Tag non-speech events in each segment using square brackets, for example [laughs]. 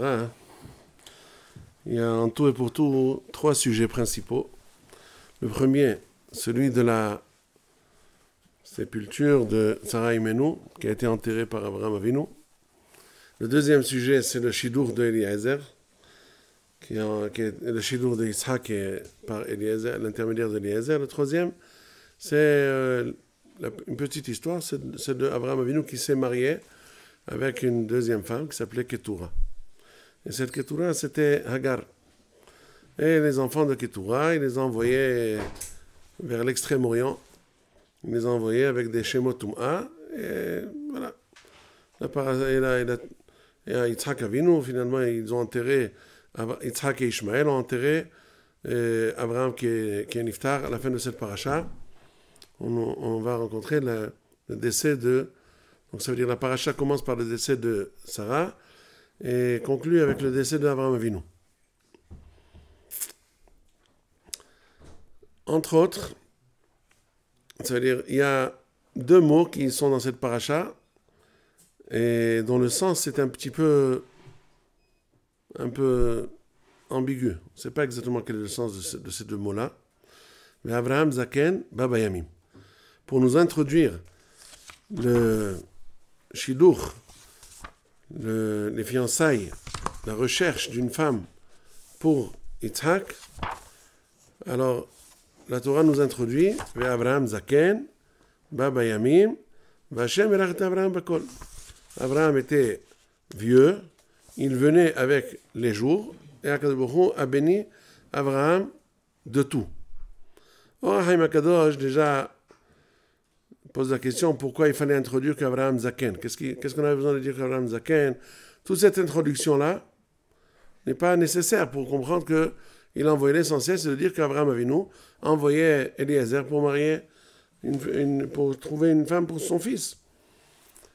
Hein. il y a en tout et pour tout trois sujets principaux. Le premier, celui de la sépulture de Sarah Imenu, qui a été enterrée par Abraham Avinu. Le deuxième sujet, c'est le chidour de Eliezer, qui est, qui est le par l'intermédiaire de Le troisième, c'est euh, une petite histoire, c'est de Abraham Avinu qui s'est marié avec une deuxième femme qui s'appelait Ketura. Et cette Ketura, c'était Hagar. Et les enfants de Ketura, ils les envoyaient vers l'extrême-orient. Ils les envoyaient avec des Shemotum'a. Et voilà. Et là, et là, et Yitzhak Avinu, finalement, ils ont enterré, Yitzhak et Ishmael ont enterré euh, Abraham qui est, qui est Niftar à la fin de cette paracha. On, va rencontrer le décès de donc ça veut dire que la paracha commence par le décès de Sarah et conclut avec le décès d'Abraham Avinu. Entre autres, ça veut dire il y a deux mots qui sont dans cette paracha et dont le sens est un petit peu un peu ambigu. On ne sait pas exactement quel est le sens de, ces deux mots-là. Mais Abraham Zaken, Baba Yamim. Pour nous introduire le, shidoukh les fiançailles, la recherche d'une femme pour Yitzhak, alors la Torah nous introduit vers Abraham Zaken, Baba Yamim, Abraham Abraham était vieux, il venait avec les jours, et Akadosh a béni Abraham de tout. Oh, Haïm déjà pose la question pourquoi il fallait introduire qu'Abraham Zaken. Qu'est-ce qu'on qu qu'on avait besoin de dire qu'Abraham Zaken Toute cette introduction-là n'est pas nécessaire pour comprendre que il a envoyé l'essentiel, c'est de dire qu'Abraham Avinu envoyait Eliezer pour marier, une, pour trouver une femme pour son fils.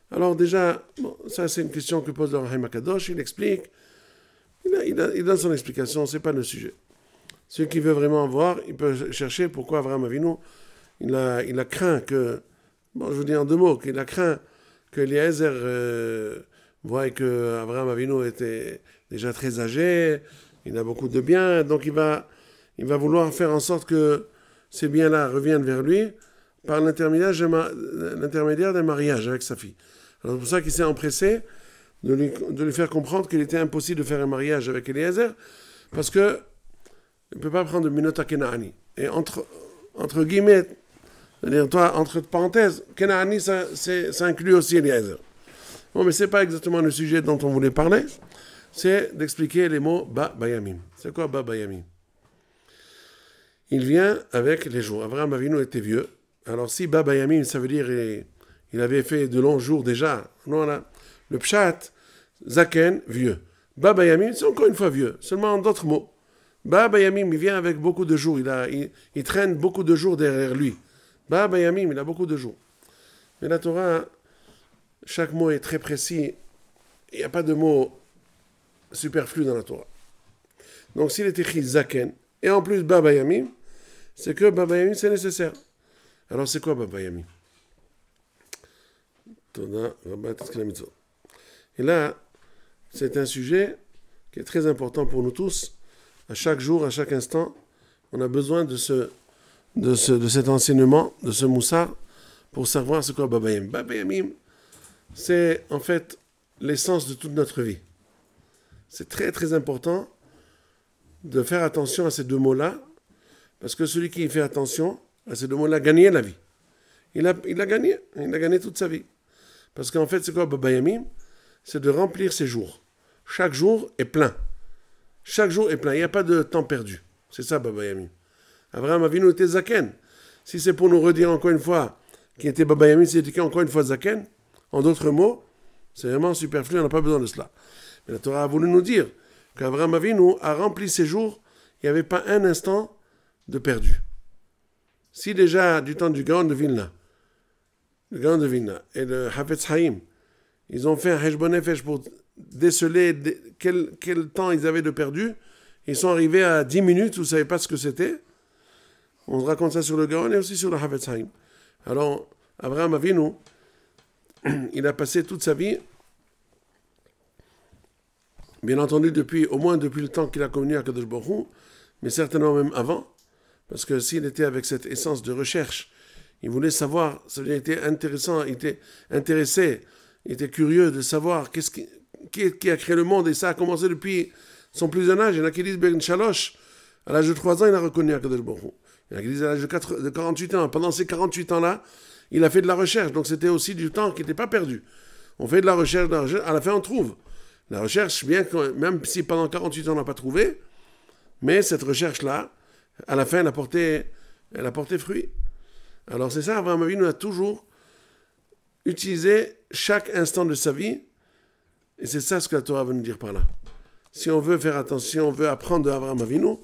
Alors déjà, ça c'est une question que pose le Rahim Akadosh, il explique, il, donne son explication, c'est pas le sujet. Ceux qui veut vraiment voir, il peut chercher pourquoi Abraham Avinu, il a, il a craint que Bon, je vous dis en deux mots qu'il a craint que Eliezer euh, voie voit que Abraham Avino était déjà très âgé, il a beaucoup de biens, donc il va, il va vouloir faire en sorte que ces biens-là reviennent vers lui par l'intermédiaire d'un mariage avec sa fille. Alors c'est pour ça qu'il s'est empressé de lui, de lui, faire comprendre qu'il était impossible de faire un mariage avec Eliezer, parce que il ne peut pas prendre de Minota Et entre, entre guillemets, dire toi, entre parenthèses, Kenaani, ça, inclut aussi Eliezer. Bon, mais ce n'est pas exactement le sujet dont on voulait parler. C'est d'expliquer les mots Ba Bayamim. C'est quoi Ba Bayamim Il vient avec les jours. Abraham Avinu était vieux. Alors, si Ba Bayamim, ça veut dire il, avait fait de longs jours déjà. Non, là, le Pshat, Zaken, vieux. Ba Bayamim, c'est encore une fois vieux, seulement en d'autres mots. Ba Bayamim, il vient avec beaucoup de jours. Il, a, il, il traîne beaucoup de jours derrière lui. Baba Yamim, il a beaucoup de jours. Mais la Torah, chaque mot est très précis. Il n'y a pas de mot superflu dans la Torah. Donc s'il est écrit Zaken, et en plus Baba Yamim, c'est que Baba Yamim, c'est nécessaire. Alors c'est quoi Baba Yamim Et là, c'est un sujet qui est très important pour nous tous. À chaque jour, à chaque instant, on a besoin de se de, cet enseignement, de ce moussa pour savoir ce qu'est Baba Yamim. Baba Yamim, c'est en fait l'essence de toute notre vie. C'est très très important de faire attention à ces deux mots-là, parce que celui qui fait attention à ces deux mots-là a gagné la vie. Il a, il a gagné, il a gagné toute sa vie. Parce qu'en fait, c'est quoi Baba Yamim C'est de remplir ses jours. Chaque jour est plein. Chaque jour est plein. Il n'y a pas de temps perdu. C'est ça, Baba Yamim. Abraham Avinu était Zaken. Si c'est pour nous redire encore une fois qui était Baba Yamin, c'est encore une fois Zaken, en d'autres mots, c'est vraiment superflu, on n'a pas besoin de cela. Mais la Torah a voulu nous dire qu'Abraham Avinu a rempli ses jours, il n'y avait pas un instant de perdu. Si déjà du temps du Grand de Vilna, le Grand de Vilna et le Hafetz Haïm, ils ont fait un Efesh pour déceler quel, quel temps ils avaient de perdu, ils sont arrivés à 10 minutes, vous ne savez pas ce que c'était, on raconte ça sur le Garon et aussi sur le Havetzheim. Alors, Abraham Avinu, [clears throat] il a passé toute sa vie, bien entendu, depuis, au moins depuis le temps qu'il a connu à Kadosh mais certainement même avant, parce que s'il était avec cette essence de recherche, il voulait savoir, ça veut était intéressant, il était intéressé, il était curieux de savoir ce qui, a créé le monde, et ça a commencé depuis son plus jeune âge. Il a Ben Shalosh, à l'âge de 3 ans, il a reconnu à Baruch il a à l'âge de 48 ans. Pendant ces 48 ans-là, il a fait de la recherche. Donc c'était aussi du temps qui n'était pas perdu. On fait de la recherche, de à la fin on trouve. La recherche, bien que, même si pendant 48 ans on n'a pas trouvé, mais cette recherche-là, à la fin, elle a porté, elle a porté fruit. Alors c'est ça, Abraham Avinu a toujours utilisé chaque instant de sa vie. Et c'est ça ce que la Torah veut nous dire par là. Si on veut faire attention, on veut apprendre de Abraham Avinu,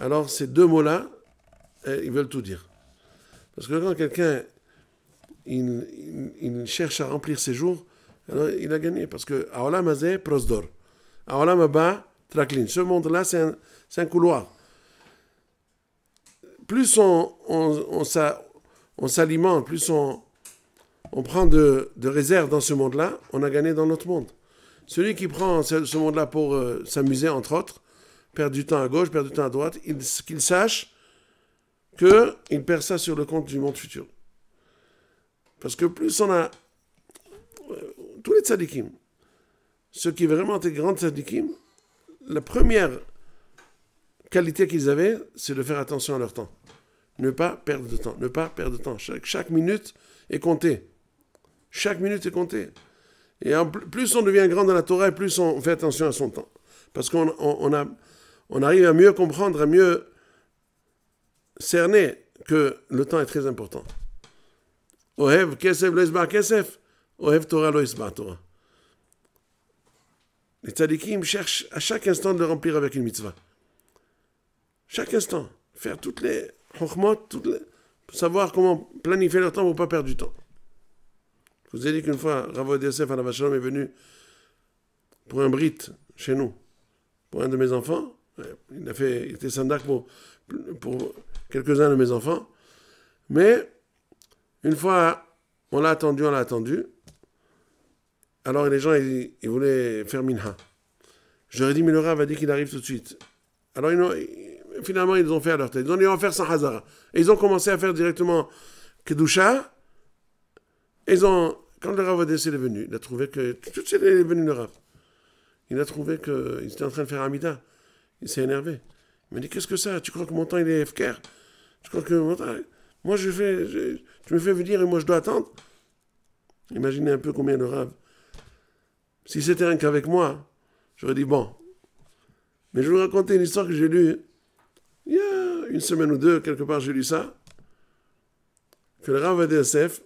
alors ces deux mots-là, eh, ils veulent tout dire. Parce que quand quelqu'un il, cherche à remplir ses jours, alors il a gagné. Parce que Aolam Azé, Prosdor. Aolam Abba, Traklin. Ce monde-là, c'est un, un, couloir. Plus on, on, on s'alimente, plus on, on prend de, de, réserve dans ce monde-là, on a gagné dans notre monde. Celui qui prend ce, monde-là pour euh, s'amuser, entre autres, perd du temps à gauche, perd du temps à droite, qu'il sache qu'il perd ça sur le compte du monde futur. Parce que plus on a euh, tous les tzadikim, ceux qui vraiment étaient grands tzadikim, la première qualité qu'ils avaient, c'est de faire attention à leur temps. Ne pas perdre de temps, ne pas perdre de temps. Chaque, minute est comptée. Chaque minute est comptée. Et plus on devient grand dans la Torah, et plus on fait attention à son temps. Parce qu'on arrive à mieux comprendre, à mieux cerner que le temps est très important. Ohev kesef lo kesef, ohev Torah lo Torah. Les tzadikim cherchent à chaque instant de le remplir avec une mitzvah. Chaque instant. Faire toutes les chokhmot, toutes les... savoir comment planifier leur temps pour ne pas perdre du temps. Je vous ai dit qu'une fois, Rav Yosef est venu pour un brit chez nous, pour un de mes enfants. Il a fait, était sandak pour, pour quelques-uns de mes enfants. Mais une fois, on l'a attendu, on l'a attendu. Alors les gens, ils, voulaient faire minha. J'aurais dit, mais le Rav a dit qu'il arrive tout de suite. Alors finalement, ils ont fait à leur tête. Ils ont dit, on faire sans Hazara. Et ils ont commencé à faire directement Kedusha. ils ont, quand le Rav est venu, il a trouvé que. Tout de suite, il est venu le Il a trouvé qu'il était en train de faire Amida. Il s'est énervé. Il m'a dit, qu'est-ce que ça Tu crois que mon temps, il est FKR je crois que moi, je fais, me fais venir et moi, je dois attendre. Imaginez un peu combien de raves. Si c'était rien qu'avec moi, j'aurais dit bon. Mais je vais vous raconter une histoire que j'ai lue il y a une semaine ou deux, quelque part, j'ai lu ça. Que le rave ADSF,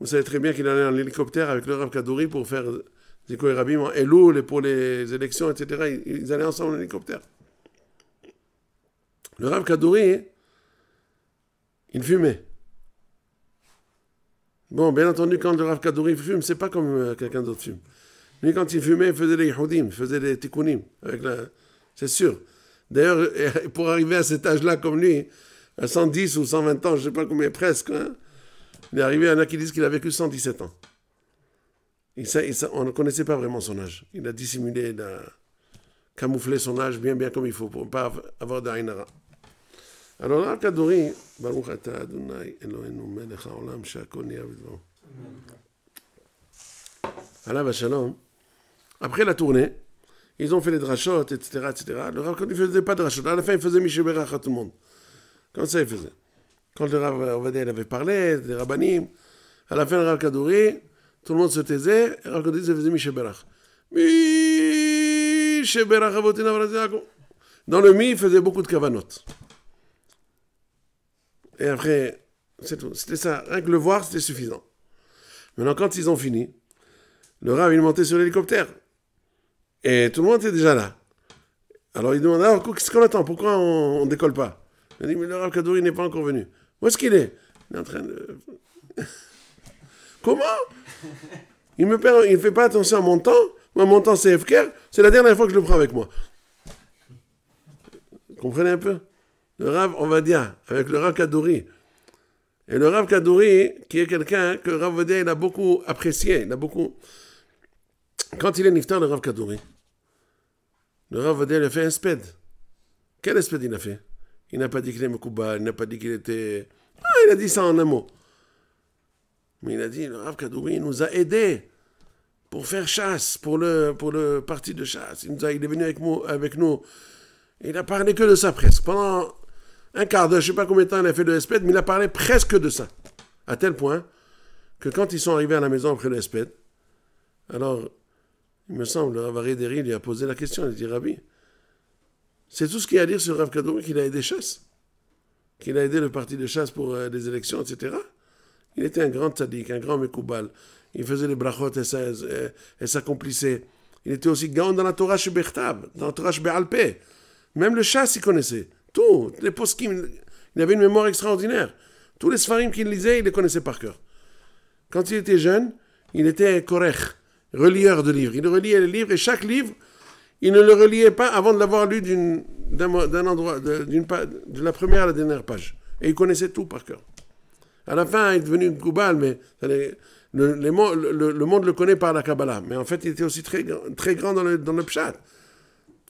vous savez très bien qu'il allait en hélicoptère avec le rave Kadouri pour faire des et en pour les élections, etc. Ils, allaient ensemble en hélicoptère. Le rave Kadouri, il fumait. Bon, bien entendu, quand le Rav Kadouri fume, c'est pas comme euh, quelqu'un d'autre fume. Mais quand il fumait, il faisait les Yehudim, il faisait les Tikkunim. C'est sûr. D'ailleurs, [laughs] pour arriver à cet âge-là comme lui, à 110 ou 120 ans, je ne sais pas combien, presque, hein, il est arrivé, à un qui disent qu'il a vécu 117 ans. on ne connaissait pas vraiment son âge. Il a dissimulé, il a camouflé son âge bien, bien comme il faut pour ne pas avoir d'Ainara. על עולם כדורי, ברוך אתה אדוני אלוהינו מלך העולם שהכל נהיה בדברו. עליו השלום, après la tournée, ils ont fait les drachot, etc., etc. Le Rav, quand il faisait pas de drachot, à la fin, il faisait Mishibérach à tout le monde. Comme ça, il faisait. Quand le Rav Ovadel avait parlé, des rabbinim, à la fin, le Rav Kadouri, tout le monde se taisait, et Rav Kadouri se faisait Mishibérach. Mishibérach Avotina Dans le mi, il faisait beaucoup de cavanotes. Et après, c'est C'était ça. Rien que le voir, c'était suffisant. Maintenant, quand ils ont fini, le rave, il montait sur l'hélicoptère. Et tout le monde était déjà là. Alors il demande Alors, qu'est-ce qu'on attend Pourquoi on, ne décolle pas Il dit Mais le Rav il n'est pas encore venu. Où est-ce qu'il est Il est en train de. [laughs] Comment Il me perd, il ne fait pas attention à mon temps. Moi, mon temps, c'est Fk. C'est la dernière fois que je le prends avec moi. comprenez un peu le Rav dire, avec le Rav Kadouri. Et le Rav Kadouri, qui est quelqu'un que Rav Ovadia, il a beaucoup apprécié, il a beaucoup... Quand il est niftar, le Rav Kadouri, le Rav Ovadia, il a fait un sped. Quel sped il a fait Il n'a pas dit qu'il était Kouba, il n'a pas dit qu'il était... Ah, il a dit ça en un mot. Mais il a dit, le Rav Kadouri nous a aidés pour faire chasse, pour le, pour le parti de chasse. Il, est venu avec, avec nous. Il a parlé que de ça presque. Pendant un quart d'heure, je ne sais pas combien de temps il a fait le e mais il a parlé presque de ça. À tel point que quand ils sont arrivés à la maison après le e alors, il me semble, Rav Derry lui a posé la question. Il a dit Rabbi, c'est tout ce qu'il y a à dire sur Rav qu'il a aidé chasse, qu'il a aidé le parti de chasse pour euh, les élections, etc. Il était un grand tzaddik, un grand mekoubal. Il faisait les brachot et ça s'accomplissait. Il était aussi gaon dans la Torah Shebechtab, dans la Torah Shbealpeh. Même le chasse, il connaissait. Tout. Les poskim, il avait une mémoire extraordinaire. Tous les sfarim qu'il lisait, il les connaissait par cœur. Quand il était jeune, il était korech, relieur de livres. Il reliait les livres et chaque livre, il ne le reliait pas avant de l'avoir lu d'un endroit, de la première à la dernière page. Et il connaissait tout par cœur. À la fin, il est devenu une mais le, monde le connaît par la Kabbalah. Mais en fait, il était aussi très, grand dans le, dans Pshat.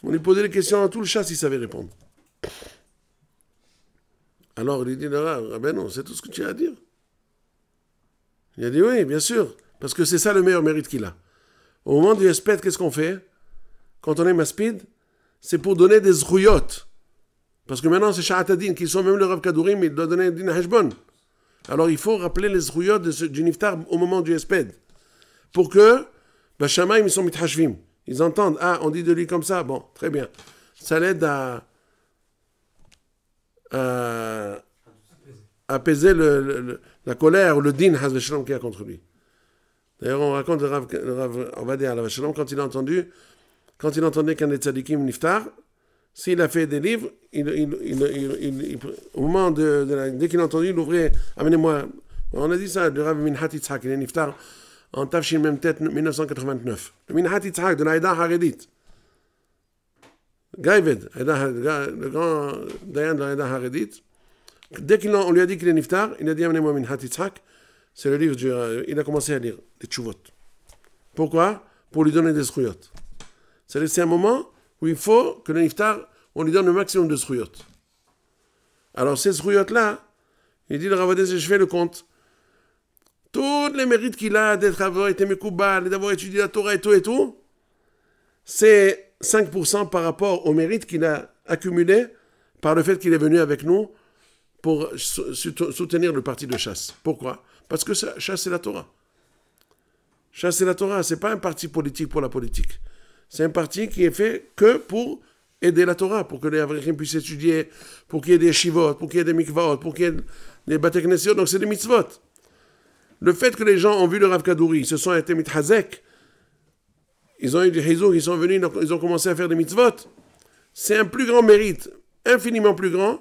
On lui posait des questions à tout le chat, s'il savait répondre. Alors il lui dit, ah ben non, c'est tout ce que tu as à dire. Il a dit, oui, bien sûr, parce que c'est ça le meilleur mérite qu'il a. Au moment du espède, qu'est-ce qu'on fait Quand on est maspid, c'est pour donner des zrouillottes. Parce que maintenant, c'est Sha'atadin, qui sont même le Rav Kadourim, il doit donner din hashbon. Alors il faut rappeler les zrouillottes du niftar au moment du espède. Pour que, bah, Shamaï, ils sont mit Ils entendent, ah, on dit de lui comme ça, bon, très bien. Ça l'aide à à euh, apaiser la colère ou le din Shalom qu'il y a contre lui. D'ailleurs, on raconte le Rav, le Rav Shalom quand il a entendu, quand il entendait qu'un des tzadikim niftar, s'il a fait des livres, il, au moment de, dès qu'il a entendu, il ouvrait, amenez-moi, on a dit ça, le Rav Minhat Yitzhak, il est niftar en Tafshin même tête 1989. Le Minhat Yitzhak de l'Aïda Haredit. Gaïved, le grand Dayan de l'Aïda Haredit, dès qu'on lui a dit qu'il est niftar, il a dit Amenez-moi min Hatitzhak. C'est le livre du. Euh, il a commencé à lire les tchouvot. Pourquoi Pour lui donner des sruyot. C'est un moment où il faut que le niftar, on lui donne le maximum de sruyot. Alors ces sruyot là il dit le Ravadez, je fais le compte. Tous les mérites qu'il a d'être avoir été Mekoubal, d'avoir étudié la Torah et tout et tout, c'est 5% par rapport au mérite qu'il a accumulé par le fait qu'il est venu avec nous pour soutenir le parti de chasse. Pourquoi Parce que chasse, c'est la Torah. Chasse, c'est la Torah. Ce n'est pas un parti politique pour la politique. C'est un parti qui est fait que pour aider la Torah, pour que les Africains puissent étudier, pour qu'il y ait des shivot, pour qu'il y ait des mikvaot, pour qu'il y ait des bateknesiot. Donc c'est des mitzvot. Le fait que les gens ont vu le Rav Kadouri, ce sont été Hazek, ils ont eu des ils sont venus, ils ont commencé à faire des mitzvot. C'est un plus grand mérite, infiniment plus grand,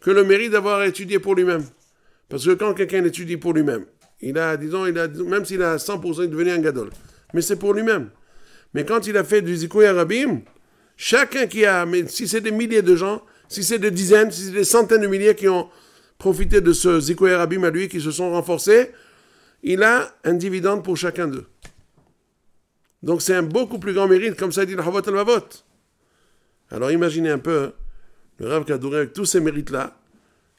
que le mérite d'avoir étudié pour lui-même. Parce que quand quelqu'un étudie pour lui-même, il a, disons, il a, même s'il a 100%, devenu un gadol. Mais c'est pour lui-même. Mais quand il a fait du zikoui arabim, chacun qui a, mais si c'est des milliers de gens, si c'est des dizaines, si c'est des centaines de milliers qui ont profité de ce zikoui arabim à lui, qui se sont renforcés, il a un dividende pour chacun d'eux. Donc c'est un beaucoup plus grand mérite, comme ça dit le Havot al-Mavot. Alors imaginez un peu, hein, le Rav duré avec tous ces mérites-là,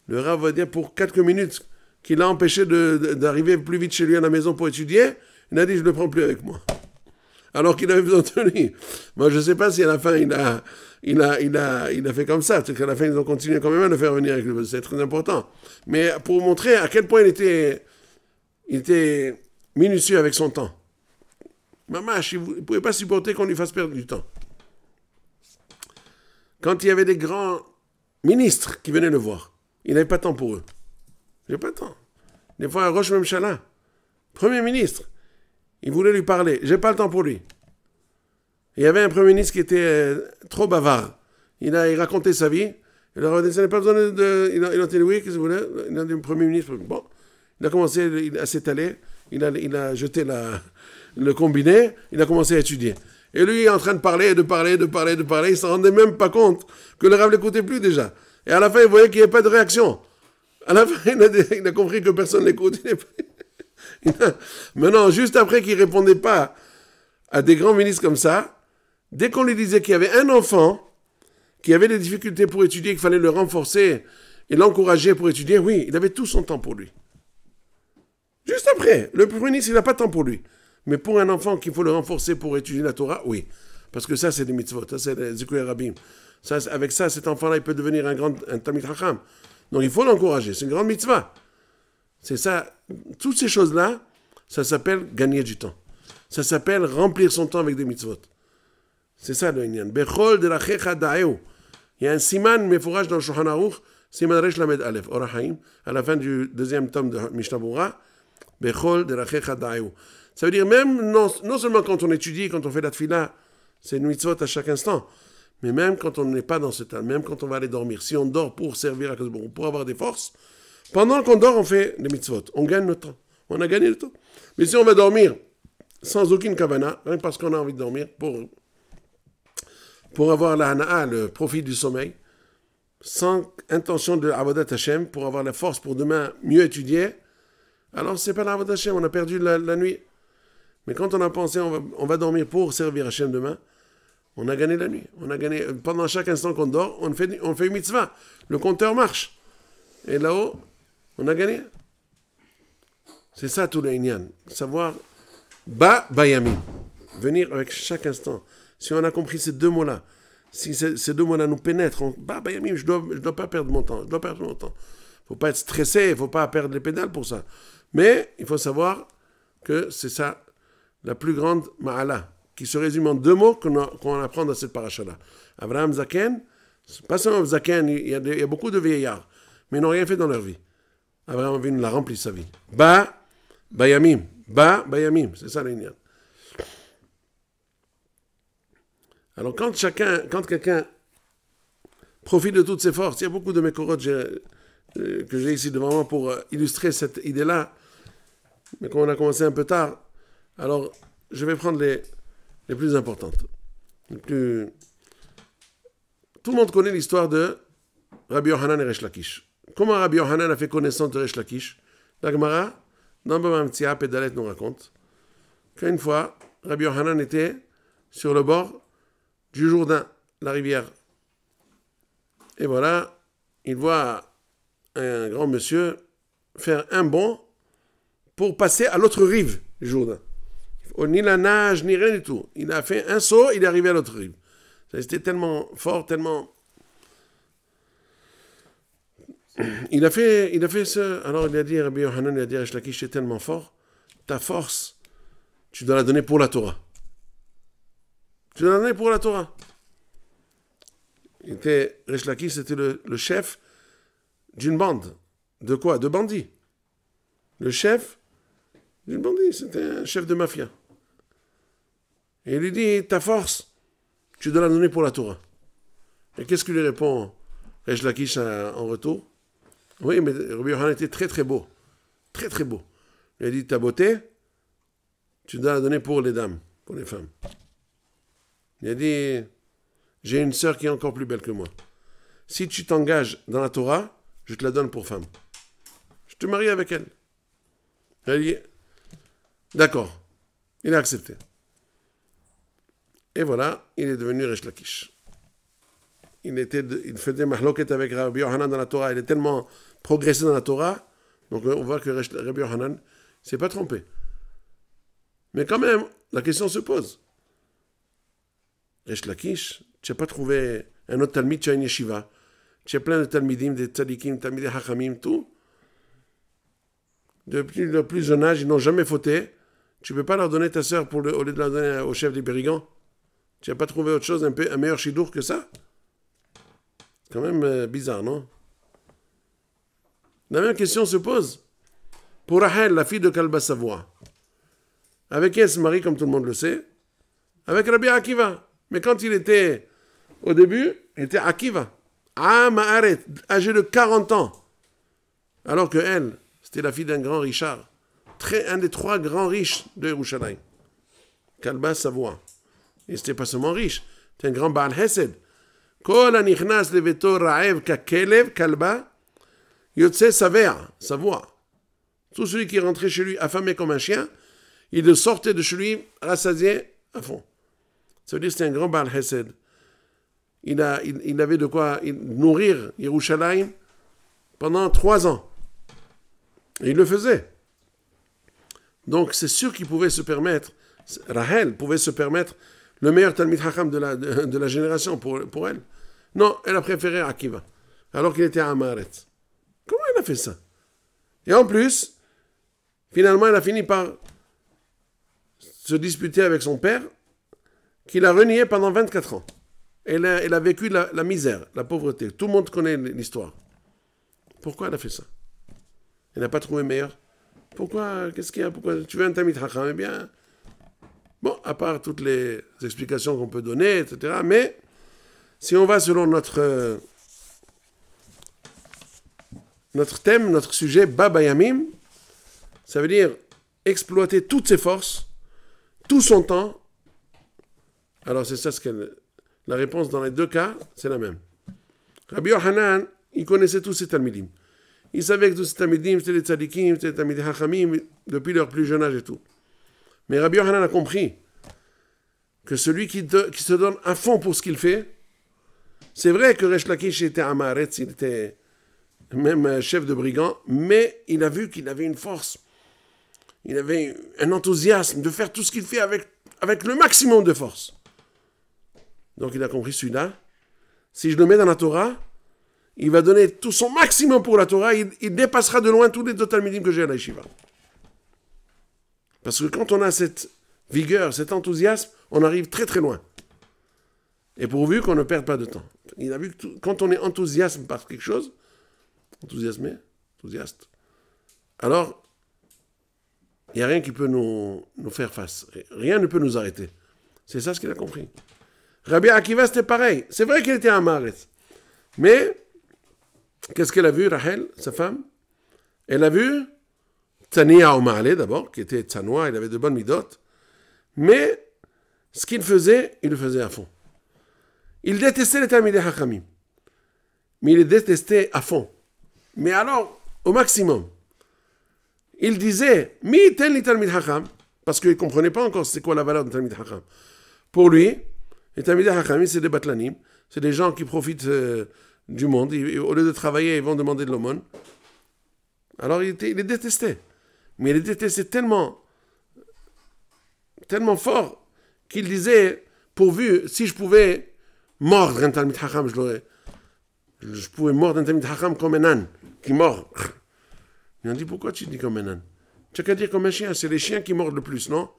le Rav va dire pour quelques minutes qu'il a empêché d'arriver plus vite chez lui à la maison pour étudier, il a dit je ne le prends plus avec moi. Alors qu'il avait besoin de lui. Moi je ne sais pas si à la fin il a, il a, il a, il a fait comme ça, parce qu'à la fin ils ont continué quand même à le faire venir avec lui, c'est très important. Mais pour montrer à quel point il était, il était minutieux avec son temps. Maman, vous ne pouvez pas supporter qu'on lui fasse perdre du temps. Quand il y avait des grands ministres qui venaient le voir, il n'avait pas de temps pour eux. J'ai pas de temps. Des fois, Roche Memchala, Premier ministre, il voulait lui parler. J'ai pas le temps pour lui. Il y avait un Premier ministre qui était euh, trop bavard. Il, a, il racontait sa vie. Il leur a dit, pas besoin de... il, a, dit, oui, qu'est-ce que vous voulez Il a dit, Premier ministre, bon. Il a commencé à s'étaler. Il il a jeté la, le combiné, il a commencé à étudier. Et lui, est en train de parler, de parler, de parler, de parler. Il ne s'en rendait même pas compte que le rave l'écoutait plus déjà. Et à la fin, il voyait qu'il n'y avait pas de réaction. À la fin, il a, compris que personne n'écoutait. [laughs] Maintenant, juste après qu'il répondait pas à des grands ministres comme ça, dès qu'on lui disait qu'il y avait un enfant qui avait des difficultés pour étudier, qu'il fallait le renforcer et l'encourager pour étudier, oui, il avait tout son temps pour lui. Juste après, le premier ministre, il n'a pas de temps pour lui. Mais pour un enfant qu'il faut le renforcer pour étudier la Torah, oui. Parce que ça, c'est des mitzvot, ça, c'est des Ça, avec ça, cet enfant-là, il peut devenir un grand un tamid Donc il faut l'encourager, c'est une grande mitzvah. C'est ça, toutes ces choses-là, ça s'appelle gagner du temps. Ça s'appelle remplir son temps avec des mitzvot. C'est ça le Inyan. Bechol de la Checha Il y a un siman forage dans le Shulchan Aruch, siman Lamed Aleph, Orahaim, à la fin du deuxième tome de Mishnah Bechol de la Checha ça veut dire même, non, seulement quand on étudie, quand on fait la tfila, c'est une mitzvot à chaque instant, mais même quand on n'est pas dans ce temps, même quand on va aller dormir, si on dort pour servir à bon, pour avoir des forces, pendant qu'on dort, on fait des mitzvot. On gagne le temps. On a gagné le temps. Mais si on va dormir sans aucune kavana, rien parce qu'on a envie de dormir pour, pour avoir la hanaa, le profit du sommeil, sans intention de avodat Hashem, pour avoir la force pour demain mieux étudier, alors ce n'est pas l'avodat Hashem, on a perdu la nuit. Mais quand on a pensé, on va, on va dormir pour servir Hachem demain, on a gagné la nuit. On a gagné, pendant chaque instant qu'on dort, on fait, on fait une mitzvah. Le compteur marche. Et là-haut, on a gagné. C'est ça tout le Inyan. Savoir ba bayami. Venir avec chaque instant. Si on a compris ces deux mots-là, si ces, deux mots-là nous pénètrent, ba bayami, je ne dois, je dois pas perdre mon temps. Je perdre mon temps. Il ne faut pas être stressé, il ne faut pas perdre les pédales pour ça. Mais il faut savoir que c'est ça la plus grande ma'ala, qui se résume en deux mots qu'on apprend dans cette paracha-là. Abraham Zaken, pas seulement Zaken, il y, a beaucoup de vieillards, mais ils n'ont rien fait dans leur vie. Abraham de l'a rempli sa vie. Ba, Bayamim. Ba, Bayamim. C'est ça l'ignan. Alors quand chacun, quand quelqu'un profite de toutes ses forces, il y a beaucoup de mes euh, que j'ai ici devant moi pour euh, illustrer cette idée-là, mais comme on a commencé un peu tard, alors, je vais prendre les, les plus importantes. Tout le monde connaît l'histoire de Rabbi Yohanan et Resh Lakish. Comment Rabbi Yohanan a fait connaissance de Resh Lakish La Gemara, dans Bamam Pedalet nous raconte qu'une fois, Rabbi Yohanan était sur le bord du Jourdain, la rivière. Et voilà, il voit un grand monsieur faire un bond pour passer à l'autre rive du Jourdain ni la nage, ni rien du tout. Il a fait un saut, il est arrivé à l'autre rive. C'était tellement fort, tellement. [clears throat] Il a fait, il a fait ce. Alors il a dit, Rabbi Yohanan, il a dit, Ashlakish, c'est tellement fort, ta force, tu dois la donner pour la Torah. Tu dois la donner pour la Torah. Il était, c'était le, le chef d'une bande. De quoi De bandits. Le chef d'une bandit, c'était un chef de mafia. Et il lui dit, ta force, tu dois la donner pour la Torah. Et qu'est-ce que lui répond la Lakish en retour Oui, mais Rabbi était très très beau. Très très beau. Il a dit, ta beauté, tu dois la donner pour les dames, pour les femmes. Il a dit, j'ai une sœur qui est encore plus belle que moi. Si tu t'engages dans la Torah, je te la donne pour femme. Je te marie avec elle. Elle dit, d'accord. Il a accepté. Et voilà, il est devenu Rish Lakish. Il, était, il faisait mahloket avec Rabbi Yohanan dans la Torah. Il est tellement progressé dans la Torah. Donc on voit que Rabbi Yohanan ne s'est pas trompé. Mais quand même, la question se pose. Rish Lakish, tu n'as pas trouvé un autre Talmud, tu as une yeshiva. Tu as plein de Talmidim, des Tzadikim, Talmidim Hachamim, tout. Depuis le plus jeune âge, ils n'ont jamais fauté. Tu ne peux pas leur donner ta sœur au lieu de la donner au chef des brigands tu n'as pas trouvé autre chose, un, peu, meilleur chidour que ça C'est quand même euh, bizarre, non La même question se pose. Pour Rahel, la fille de Kalba Savoie, avec qui elle se marie, comme tout le monde le sait Avec Rabbi Akiva. Mais quand il était au début, il était Akiva. Ah, Ma'aret, âgé de 40 ans. Alors que elle, c'était la fille d'un grand Richard. un des trois grands riches de Yerushalayim. Kalba Savoie. Et n'était pas seulement riche. C'était un grand Baal Hesed. savoir. Tout celui qui rentrait chez lui affamé comme un chien, il le sortait de chez lui rassasié à fond. Ça veut dire que c'était un grand Baal Hesed. Il, a, il, il avait de quoi nourrir Yerushalayim pendant trois ans. Et il le faisait. Donc c'est sûr qu'il pouvait se permettre, Rahel pouvait se permettre le meilleur Talmud Hakam de la, de, la génération pour, pour, elle. Non, elle a préféré Akiva, alors qu'il était à Amaret. Comment elle a fait ça Et en plus, finalement, elle a fini par se disputer avec son père, qui l'a renié pendant 24 ans. Elle a, elle a vécu la, misère, la pauvreté. Tout le monde connaît l'histoire. Pourquoi elle a fait ça Elle n'a pas trouvé meilleur. Pourquoi Qu'est-ce qu'il y a Pourquoi Tu veux un Talmud Hakam Eh bien, Bon, à part toutes les explications qu'on peut donner, etc. Mais si on va selon notre, euh, notre thème, notre sujet, Baba Yamim, ça veut dire exploiter toutes ses forces, tout son temps. Alors c'est ça ce La réponse dans les deux cas, c'est la même. Rabbi Yohanan, il connaissait tous ses Talmidim. Il savait que tous ses Talmidim, c'était les Tzadikim, c'était les Talmidim depuis leur plus jeune âge et tout. Mais Rabbi Yohanan a compris que celui qui, se donne à fond pour ce qu'il fait, c'est vrai que Resh était à il était même euh, chef de brigand, mais il a vu qu'il avait une force, il avait un enthousiasme de faire tout ce qu'il fait avec, avec le maximum de force. Donc il a compris celui-là. Si je le mets dans la Torah, il va donner tout son maximum pour la Torah, il, dépassera de loin tous les total que j'ai à la Yeshiva. Parce que quand on a cette vigueur, cet enthousiasme, on arrive très très loin. Et pourvu qu'on ne perde pas de temps. Il a vu que quand on est enthousiasme par quelque chose, enthousiasmé, enthousiaste, alors il n'y a rien qui peut nous, faire face. Rien ne peut nous arrêter. C'est ça ce qu'il a compris. Rabbi Akiva, c'était pareil. C'est vrai qu'il était à Mais, qu'est-ce qu'elle a vu, Rachel, sa femme Elle a vu Tania Omaale d'abord, qui était Tanois, il avait de bonnes midotes, mais ce qu'il faisait, il le faisait à fond. Il détestait les Talmidei Hakamim, mais il les détestait à fond. Mais alors, au maximum. Il disait, mi Hakam, parce qu'il ne comprenait pas encore c'est quoi la valeur de Talmid Hakam. Pour lui, les Talmid hachamim, c'est des batlanim, c'est des gens qui profitent euh, du monde. au lieu de travailler, ils vont demander de l'aumône. Alors, il les détestait. Mais il était détestait tellement, fort, qu'il disait, pourvu, si je pouvais mordre un Talmud Hacham, je l'aurais. Je pouvais mordre un Talmud Hacham comme un âne, qui mord. Il ont dit, pourquoi tu dis comme un âne Tu as qu'à dire comme un chien, c'est les chiens qui mordent le plus, non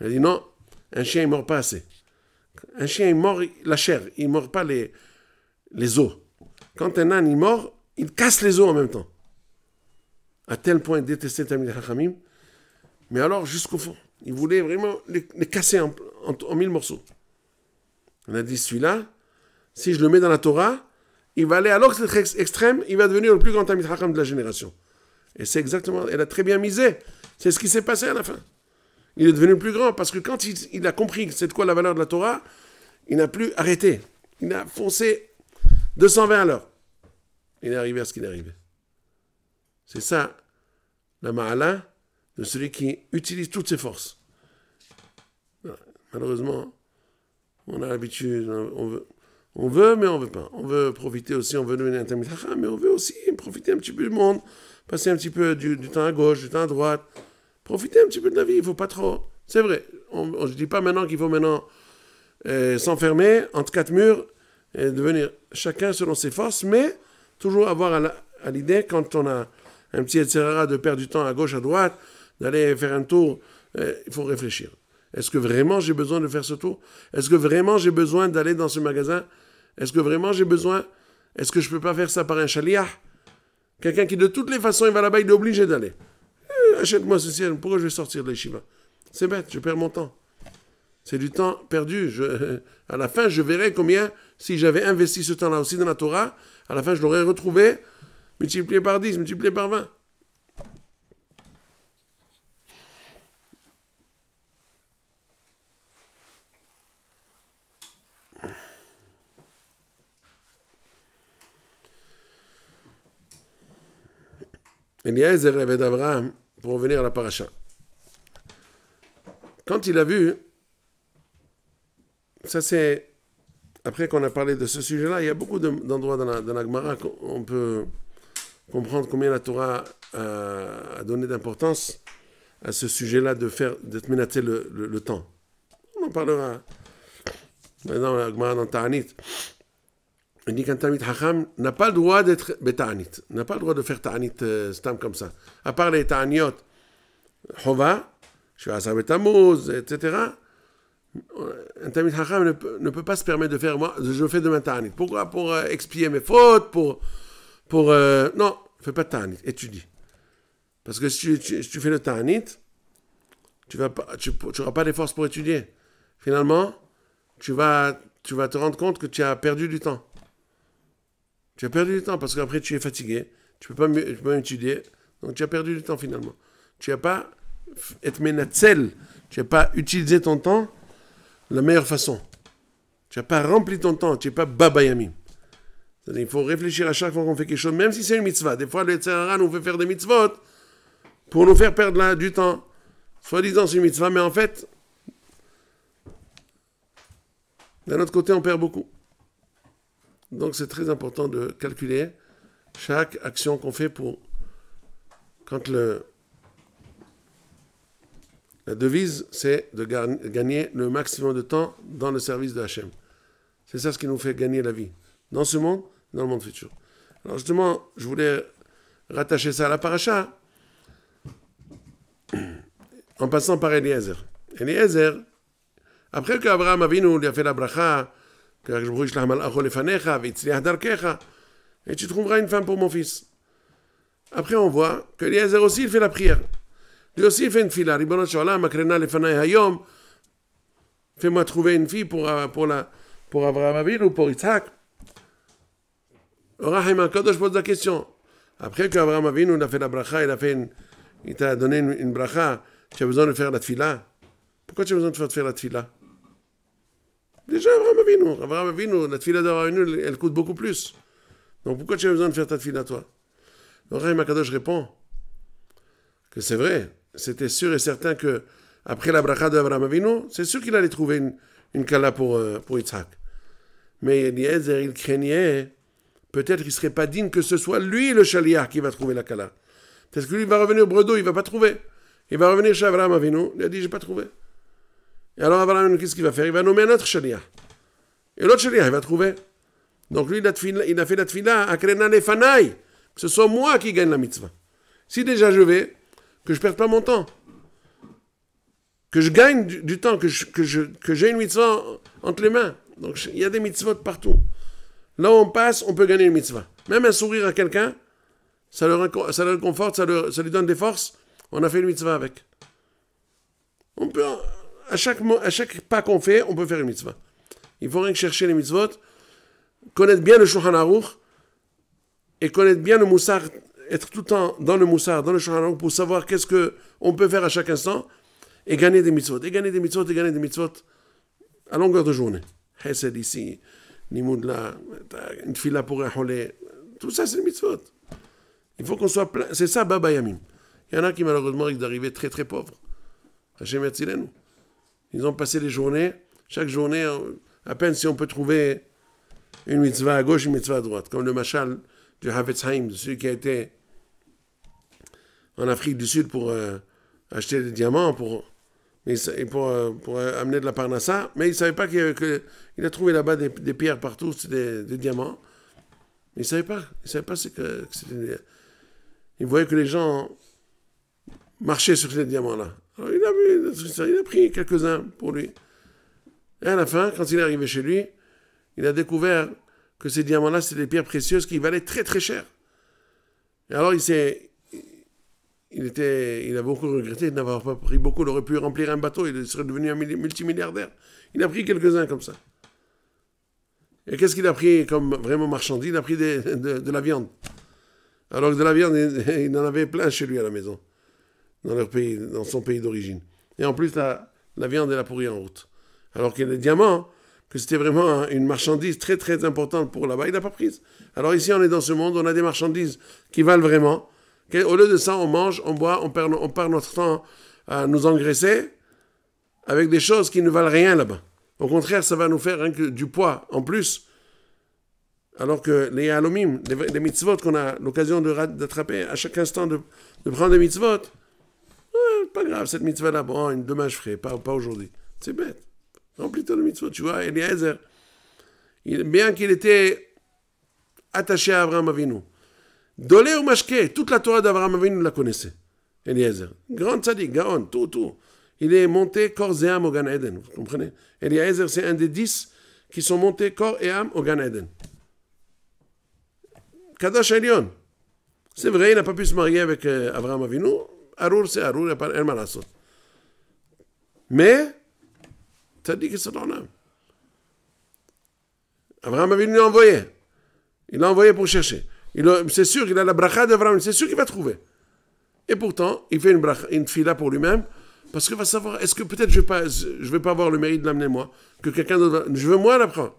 Il a dit, non, un chien, ne mord pas assez. Un chien, il mord la chair, il ne mord pas les, les os. Quand un âne, il mord, il casse les os en même temps à tel point détestait Tamid Hachamim, mais alors jusqu'au fond. Il voulait vraiment le casser en, mille morceaux. On a dit celui-là, si je le mets dans la Torah, il va aller à c'est extrême, il va devenir le plus grand Tamid Hacham de la génération. Et c'est exactement, elle a très bien misé. C'est ce qui s'est passé à la fin. Il est devenu plus grand parce que quand il, a compris c'est quoi la valeur de la Torah, il n'a plus arrêté. Il a foncé 220 à l'heure. Il est arrivé à ce qu'il est arrivé. C'est ça la ma'ala de celui qui utilise toutes ses forces. Malheureusement, on a l'habitude, on veut, on veut, mais on veut pas. On veut profiter aussi, on veut devenir un mais on veut aussi profiter un petit peu du monde, passer un petit peu du, temps à gauche, du temps à droite, profiter un petit peu de la vie, il faut pas trop. C'est vrai, on, ne je dis pas maintenant qu'il faut maintenant euh, s'enfermer entre quatre murs et devenir chacun selon ses forces, mais toujours avoir à l'idée quand on a un petit etc. de perdre du temps à gauche, à droite, d'aller faire un tour, euh, il faut réfléchir. Est-ce que vraiment j'ai besoin de faire ce tour Est-ce que vraiment j'ai besoin d'aller dans ce magasin Est-ce que vraiment j'ai besoin Est-ce que je ne peux pas faire ça par un chaliah Quelqu'un qui de toutes les façons il va là-bas, il est obligé d'aller. Euh, achète-moi ce ciel, pourquoi je vais sortir de l'échiva C'est bête, je perds mon temps. C'est du temps perdu. Je, [laughs] à la fin, je verrai combien, si j'avais investi ce temps-là aussi dans la Torah, à la fin, je l'aurais retrouvé multiplié par 10, multiplié par 20. Eliezer rêvait d'Abraham pour revenir à la paracha. Quand il a vu, ça c'est après qu'on a parlé de ce sujet-là, il y a beaucoup d'endroits dans la, dans la Gemara qu'on peut comprendre combien la Torah euh, a, donné d'importance à ce sujet-là de faire d'être le, le, temps. On en parlera. Maintenant, la Gemara dans Ta'anit, il dit qu'un Tamit Hacham n'a pas le droit d'être Beta'anit, n'a pas le droit de faire Ta'anit euh, Stam comme ça. À part les Ta'aniot, Hova, Shvasa Betamuz, etc. Un Ta'anit Hacham ne, peut pas se permettre de faire, moi, je fais demain Ta'anit. Pourquoi Pour euh, expier mes fautes, pour pour... Euh, non, fais pas de ta'anit, étudie. Parce que si tu, fais le ta'anit, tu n'auras pas, tu, pas les forces pour étudier. Finalement, tu vas, tu vas te rendre compte que tu as perdu du temps. Tu as perdu du temps parce qu'après tu es fatigué, tu ne peux, pas, tu étudier, donc tu as perdu du temps finalement. Tu n'as pas être menacel, tu n'as pas utilisé ton temps de la meilleure façon. Tu n'as pas rempli ton temps, tu n'es pas babayamim. Il faut réfléchir à chaque fois qu'on fait quelque chose, même si c'est une mitzvah. Des fois, le Tzara nous fait faire des mitzvot pour nous faire perdre du temps. Soit disant c'est une mitzvah, mais en fait, d'un autre côté, on perd beaucoup. Donc c'est très important de calculer chaque action qu'on fait pour... Quand le... La devise, c'est de gagner le maximum de temps dans le service de Hachem. C'est ça ce qui nous fait gagner la vie. Dans ce monde, dans le monde futur. Alors justement, je voulais rattacher ça à la paracha en passant par Eliezer. Eliezer, après qu'Abraham Avinu lui a fait la bracha, et tu trouveras une femme pour mon fils. Après, on voit que Eliezer aussi, il fait la prière. Lui aussi, il fait une fila. Fais-moi trouver une fille pour, euh, pour, la, pour Abraham Avinu ou pour Isaac. Rahim HaKadosh pose la question. Après qu'Abraham Avinu a fait la bracha, il a fait une, il t'a donné une, bracha, tu as besoin de faire la tfila. Pourquoi tu as besoin de faire, la tfila Déjà Abraham Avinu, Abraham Avinu, la tfila d'Abraham Avinu, elle, coûte beaucoup plus. Donc pourquoi tu as besoin de faire ta tfila toi Rahim Kadosh répond que c'est vrai, c'était sûr et certain que après la bracha d'Abraham Avinu, c'est sûr qu'il allait trouver une, une kala pour, euh, pour Yitzhak. Mais Eliezer, il craignait Peut-être il serait pas digne que ce soit lui le chaliar qui va trouver la Kala. Peut-être que lui va revenir au bredo, il ne va pas trouver. Il va revenir chez Avram Avinu, il a dit n'ai pas trouvé. Et alors Avram qu'est-ce qu'il va faire Il va nommer un autre chaliar. Et l'autre chaliar, il va trouver. Donc lui, il a fait la tfila, akrena lefanai, que ce soit moi qui gagne la mitzvah. Si déjà je vais, que je perde pas mon temps. Que je gagne du, temps, que j'ai je, une mitzvah entre les mains. Donc il y a des mitzvot partout. Là on passe, on peut gagner le mitzvah. Même un sourire à quelqu'un, ça le, ça réconforte, ça, lui donne des forces. On a fait le mitzvah avec. On peut, à chaque, pas qu'on fait, on peut faire une mitzvah. Il faut rien que chercher les mitzvot, connaître bien le Shulchan Aruch et connaître bien le Moussar, être tout le temps dans le Moussar, dans le Shulchan Aruch pour savoir qu'est-ce que on peut faire à chaque instant et gagner des mitzvot, et gagner des mitzvot, et gagner des mitzvot à longueur de journée. ici, Limoud là, une fila pour un Tout ça, c'est une mitzvot. Il faut qu'on soit plein. C'est ça, Baba Yamim. Il y en a qui, malheureusement, ils très, très pauvres. Hachem Yatzilenu. Ils ont passé les journées. Chaque journée, à peine si on peut trouver une mitzvah à gauche, une mitzvah à droite. Comme le machal du Havetz Haim, celui qui a été en Afrique du Sud pour euh, acheter des diamants, pour mais pour, euh, pour, euh, amener de la parnassa, mais il ne savait pas qu'il que, il a trouvé là-bas des, pierres partout, des, des diamants. Mais il ne savait pas. Il savait pas que, que c'était. Il voyait que les gens marchaient sur ces diamants-là. Alors il a, vu, il a pris quelques-uns pour lui. Et à la fin, quand il est arrivé chez lui, il a découvert que ces diamants-là, c'était des pierres précieuses qui valaient très très cher. Et alors il s'est il, était, il a beaucoup regretté de n'avoir pas pris beaucoup. Il aurait pu remplir un bateau, il serait devenu un multimilliardaire. Il a pris quelques-uns comme ça. Et qu'est-ce qu'il a pris comme vraiment marchandise Il a pris de, la viande. Alors que de la viande, [laughs] il, en avait plein chez lui à la maison, dans, leur pays, dans son pays d'origine. Et en plus, la, la viande, elle a pourri en route. Alors que les diamants, que c'était vraiment une marchandise très très importante pour là-bas, il n'a pas prise. Alors ici, on est dans ce monde, on a des marchandises qui valent vraiment, au lieu de ça, on mange, on boit, on perd, notre temps à nous engraisser avec des choses qui ne valent rien là-bas. Au contraire, ça va nous faire du poids en plus. Alors que les halomim, les, mitzvot qu'on a l'occasion d'attraper à chaque instant de, prendre des mitzvot, pas grave, cette mitzvah-là, bon, une dommage frais, pas, aujourd'hui. C'est bête. Remplis-toi de mitzvot. Tu vois, Eliezer, bien qu'il était attaché à Abraham Avinu, Dolé ou Mashke, toute la Torah d'Abraham Avinu la connaissait. Eliezer. Grand Tzadik Gaon, tout, tout. Il est monté corps et âme au Gan Eden, vous comprenez Eliezer, c'est un des dix qui sont montés corps et âme au Gan Eden. Kadosh Elion. C'est vrai, il n'a pas pu se marier avec euh, Abraham Avinu. Arur c'est Arur, il n'y a pas Mais, Tzadik et l'âme. Abraham Avinu l'a envoyé. Il l'a envoyé pour chercher. C'est sûr, il a la bracha d'Abraham, c'est sûr qu'il va trouver. Et pourtant, il fait une, bracha, une fila pour lui-même, parce qu'il va savoir, est-ce que peut-être je ne vais, pas avoir le mérite de l'amener moi, que quelqu'un d'autre, je veux moi l'apprendre.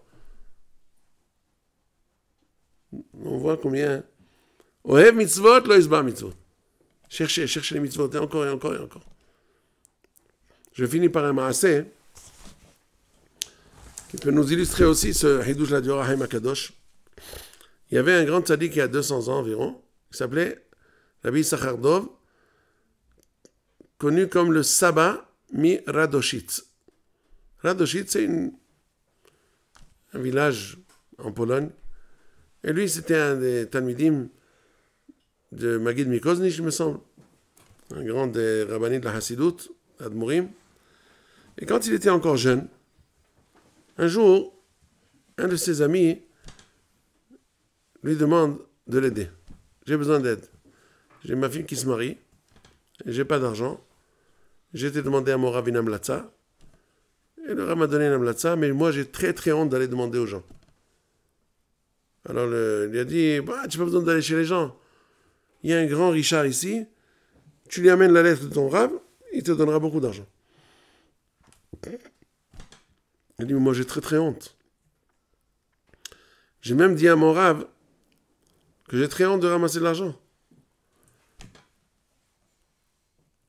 On voit combien. Hein. mitzvot, mitzvot. Cherchez, cherchez les mitzvot, et encore, et encore, et encore. Je finis par un hein, qui peut nous illustrer aussi ce Hidouj la et Kadosh. Il y avait un grand tzaddik il y a 200 ans environ, qui s'appelait Rabbi Sachardov, connu comme le Saba mi Radoshitz. Radoshitz, c'est un village en Pologne. Et lui, c'était un des Talmidim de Magid je me semble, un grand des rabbinis de la Hasidut, Admorim. Et quand il était encore jeune, un jour, un de ses amis lui demande de l'aider. J'ai besoin d'aide. J'ai ma fille qui se marie, j'ai pas d'argent. J'ai été demandé à mon rave une amlatza, et le rav m'a donné une amlatza, mais moi j'ai très très honte d'aller demander aux gens. Alors il a dit bah, Tu n'as pas besoin d'aller chez les gens. Il y a un grand Richard ici, tu lui amènes la lettre de ton rave, il te donnera beaucoup d'argent. Il dit Moi j'ai très très honte. J'ai même dit à mon rave, que j'ai très honte de ramasser de l'argent.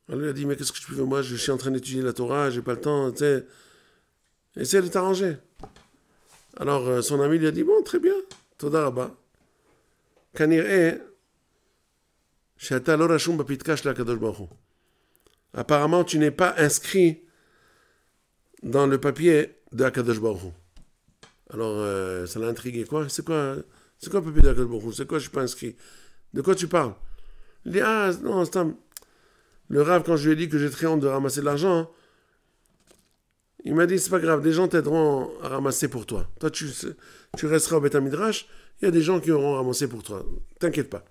Alors lui a dit, mais qu'est-ce que tu faire Moi, je suis en train d'étudier la Torah, j'ai pas le temps, tu sais. Essaie de t'arranger. Alors euh, son ami lui a dit, bon, très bien, Toda eh, Apparemment, tu n'es pas inscrit dans le papier de Akadosh Baruch. Alors, euh, ça l'a intrigué. Quoi C'est quoi hein? C'est quoi plus d'Akadosh C'est quoi je suis pas inscrit De quoi tu parles Il dit Ah non, Le rave, quand je lui ai dit que j'ai très honte de ramasser de l'argent, hein, il m'a dit, c'est pas grave, des gens t'aideront à ramasser pour toi. Toi, tu, tu resteras au Beth il y a des gens qui auront ramassé pour toi. T'inquiète pas.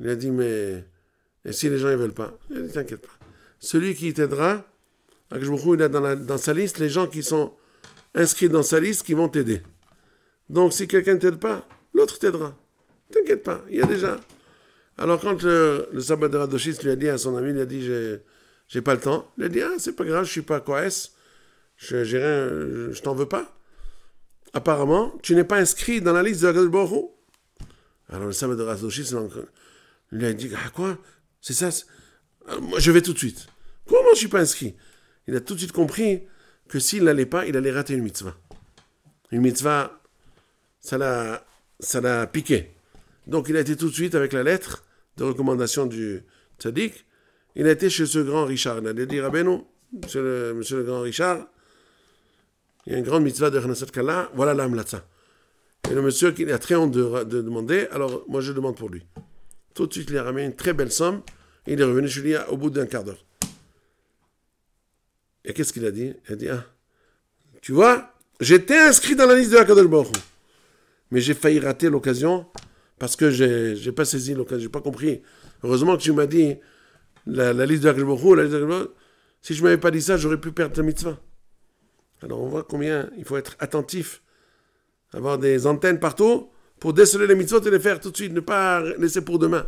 Il a dit, mais et si les gens ne veulent pas Il dit, t'inquiète pas. Celui qui t'aidera, il a dans sa liste les gens qui sont inscrits dans sa liste qui vont t'aider. Donc si quelqu'un ne t'aide pas, l'autre t'aidera. T'inquiète pas, il y a déjà. Alors quand le, sabbat de Radoshis lui a dit à son ami, il a dit j'ai, j'ai pas le temps, il a dit ah c'est pas grave, je suis pas à je, j'ai je, t'en veux pas. Apparemment, tu n'es pas inscrit dans la liste de la Alors le sabbat de Radoshis lui a dit ah quoi, c'est ça, ah, moi je vais tout de suite. Comment je suis pas inscrit Il a tout de suite compris que s'il n'allait pas, il allait rater une mitzvah. Une mitzvah ça l'a, piqué. Donc il a été tout de suite avec la lettre de recommandation du tzaddik. Il a été chez ce grand Richard. Il a dit Rabbeinu, monsieur le, grand Richard, il y a une grande mitzvah de Rhana Kalla, voilà l'amlatza. Et le monsieur qui a très honte de, demander, alors moi je demande pour lui. Tout de suite, il a ramené une très belle somme. il est revenu chez lui au bout d'un quart d'heure. Et qu'est-ce qu'il a dit Il a dit ah, tu vois, j'étais inscrit dans la liste de la Baruch mais j'ai failli rater l'occasion parce que j'ai n'ai pas saisi l'occasion, j'ai pas compris. Heureusement que tu m'as dit la, liste de la liste Si je m'avais pas dit ça, j'aurais pu perdre la mitzvah. Alors on voit combien il faut être attentif, avoir des antennes partout pour déceler les mitzvot et les faire tout de suite, ne pas laisser pour demain.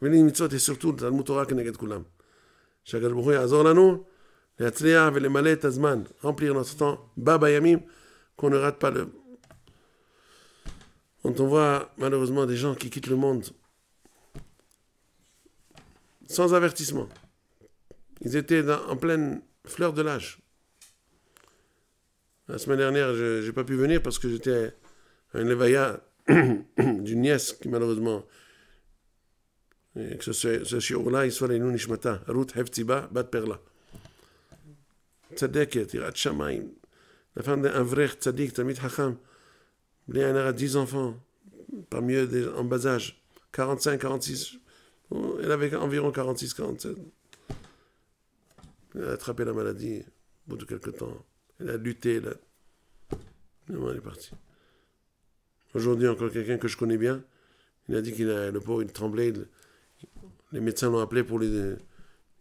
Mais les mitzvot et surtout le Talmud Torah Lanou, Kulam. שהקדוש ברוך les יעזור Azman, remplir notre temps. Baba Yamim, qu'on ne rate pas le... Quand on voit malheureusement des gens qui quittent le monde sans avertissement, ils étaient en pleine fleur de l'âge. La semaine dernière, je n'ai pas pu venir parce que j'étais à une levaya [coughs] d'une nièce qui malheureusement que ce, ce soit les Heftiba, bat perla. Tzadeket, irat shamaim. La femme d'un vrai tzadik, tamit hacham a 10 enfants, parmi eux en bas âge, 45, 46. Elle avait environ 46, 47. Elle a attrapé la maladie au bout de quelques temps. Elle a lutté, elle elle est partie. Aujourd'hui, encore quelqu'un que je connais bien, il a dit qu'il a le pauvre, il tremblait. les médecins l'ont appelé pour les...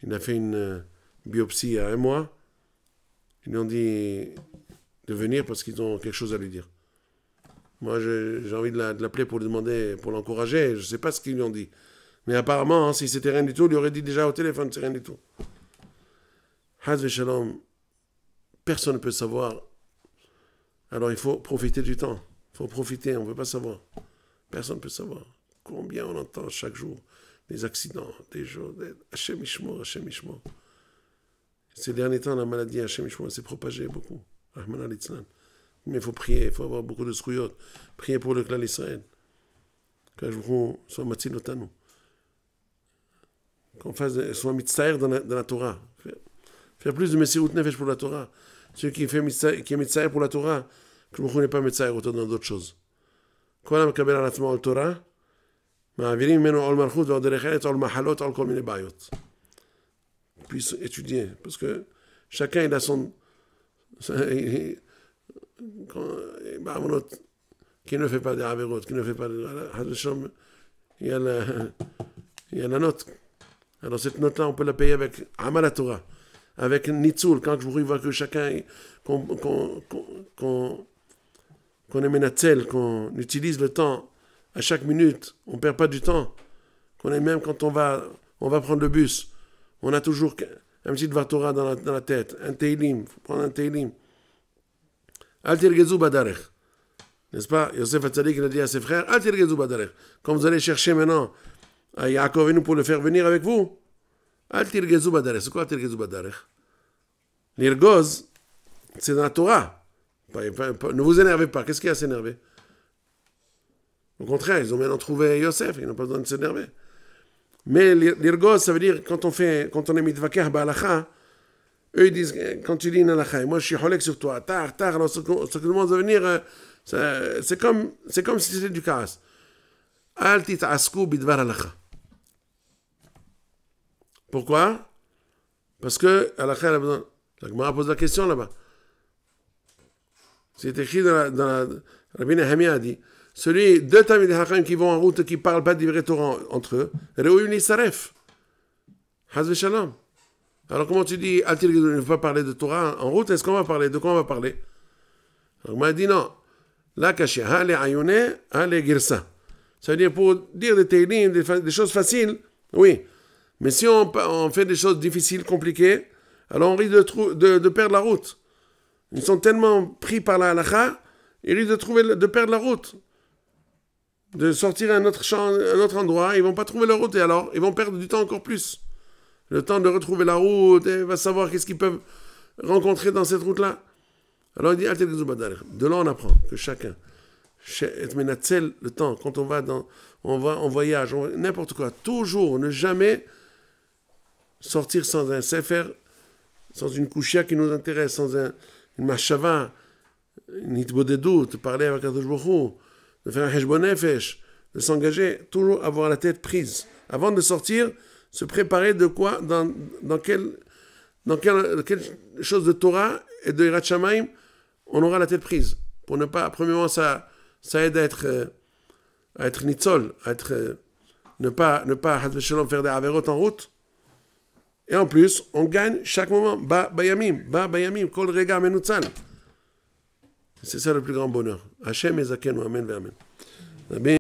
Il a fait une euh, biopsie à un mois. Ils lui ont dit de venir parce qu'ils ont quelque chose à lui dire. Moi, j'ai envie de l'appeler pour lui demander, pour l'encourager. Je ne sais pas ce qu'ils lui ont dit. Mais apparemment, hein, si c'était rien du tout, il lui aurait dit déjà au téléphone, c'est rien du tout. Haz Shalom, personne ne peut savoir. Alors il faut profiter du temps. Il faut profiter, on ne peut pas savoir. Personne ne peut savoir. Combien on entend chaque jour des accidents, des jours. Des... Hachem Ces derniers temps, la maladie Hachem s'est propagée beaucoup. Rahman mais il faut prier, il faut avoir beaucoup de scouillottes. Prier pour le clan d'Israël. Qu'on fasse, soit mitzvah dans, dans, la Torah. Faire, faire plus de Messirut Nefesh pour la Torah. Celui qui, fait mitzvah, qui est mitzvah pour la Torah, que le n'est pas mitzvah autant dans d'autres choses. quand commencé à על עצמו עול תורה, מעבירים ממנו עול מלכות ועוד דרך ארץ, עול מחלות, עול כל מיני בעיות. Puis étudier, parce que chacun il a son, [laughs] Eh, bah, qui ne fait pas des qui ne fait pas de Il y a la, note. Alors cette note-là, on peut la payer avec Amal Torah, avec Nitzul quand je vous vois que chacun, qu'on est ménatel, qu'on utilise le temps à chaque minute, on ne perd pas du temps, qu'on est même quand on va, on va prendre le bus, on a toujours un petit va Torah dans la, dans la tête, un Teilim, faut prendre un Teilim. Al badarech. N'est-ce pas Yosef a dit à ses frères Al badarech. Quand vous allez chercher maintenant à Yaakov et nous pour le faire venir avec vous, Al badarech. C'est quoi Al badarech L'irgoz, c'est dans la Torah. Ne vous énervez pas. Qu'est-ce qui a s'énerver Au contraire, ils ont maintenant trouvé Yosef. Ils n'ont pas besoin de s'énerver. Mais l'irgoz, ça veut dire quand on, fait, quand on est mitvaker, b'alacha. Eux, ils disent, quand tu dis une moi je suis holek sur toi, tard, tard, alors ce que, nous venir, euh, c'est comme, si c'était du chaos. Al askou bidvar alakha. Pourquoi Parce que Alakha elle a besoin. La pose la question là-bas. C'est écrit dans la. Dans la Rabbi a dit celui deux de Haqqan qui vont en route et qui ne parlent pas vrai Torah entre eux, réunissent Saref. Hazve Shalom. Alors comment tu dis, a il ne va pas parler de Torah en route Est-ce qu'on va parler De quoi on va parler Alors m'a dit non. La caché, girsa. Ça veut dire pour dire des des, choses faciles, oui. Mais si on, fait des choses difficiles, compliquées, alors on risque de, perdre la route. Ils sont tellement pris par la halakha, ils risquent de, trouver, de perdre la route. De sortir à un autre, champ, un autre endroit, ils vont pas trouver leur route et alors ils vont perdre du temps encore plus le temps de retrouver la route, et va savoir qu'est-ce qu'ils peuvent rencontrer dans cette route-là. Alors il dit, de là on apprend que chacun, le temps, quand on va, dans, on va en voyage, n'importe quoi, toujours ne jamais sortir sans un sefer, sans une couchia qui nous intéresse, sans un, une machava, une doute, parler avec Kadosh de faire un nefesh, de s'engager, toujours avoir la tête prise. Avant de sortir, se préparer de quoi dans, dans, quelle, dans chose de Torah et de Hirat on aura la tête prise. Pour ne pas, premièrement, ça, ça aide à être, euh, être nitzol, à être, euh, ne pas, ne pas faire des averot en route. Et en plus, on gagne chaque moment. Ba bayamim, ba bayamim, kol rega C'est ça le plus grand bonheur. Hachem et Amen amen, amen.